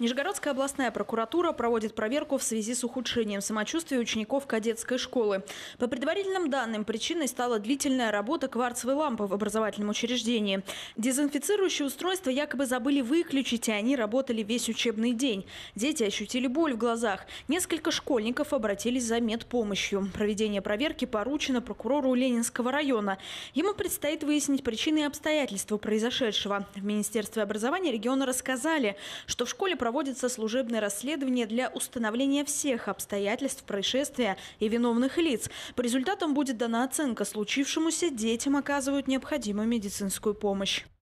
Нижегородская областная прокуратура проводит проверку в связи с ухудшением самочувствия учеников кадетской школы. По предварительным данным, причиной стала длительная работа кварцевой лампы в образовательном учреждении. Дезинфицирующие устройства якобы забыли выключить, и они работали весь учебный день. Дети ощутили боль в глазах. Несколько школьников обратились за медпомощью. Проведение проверки поручено прокурору Ленинского района. Ему предстоит выяснить причины и обстоятельства произошедшего. В Министерстве образования региона рассказали, что в школе проводится служебное расследование для установления всех обстоятельств происшествия и виновных лиц. По результатам будет дана оценка случившемуся, детям оказывают необходимую медицинскую помощь.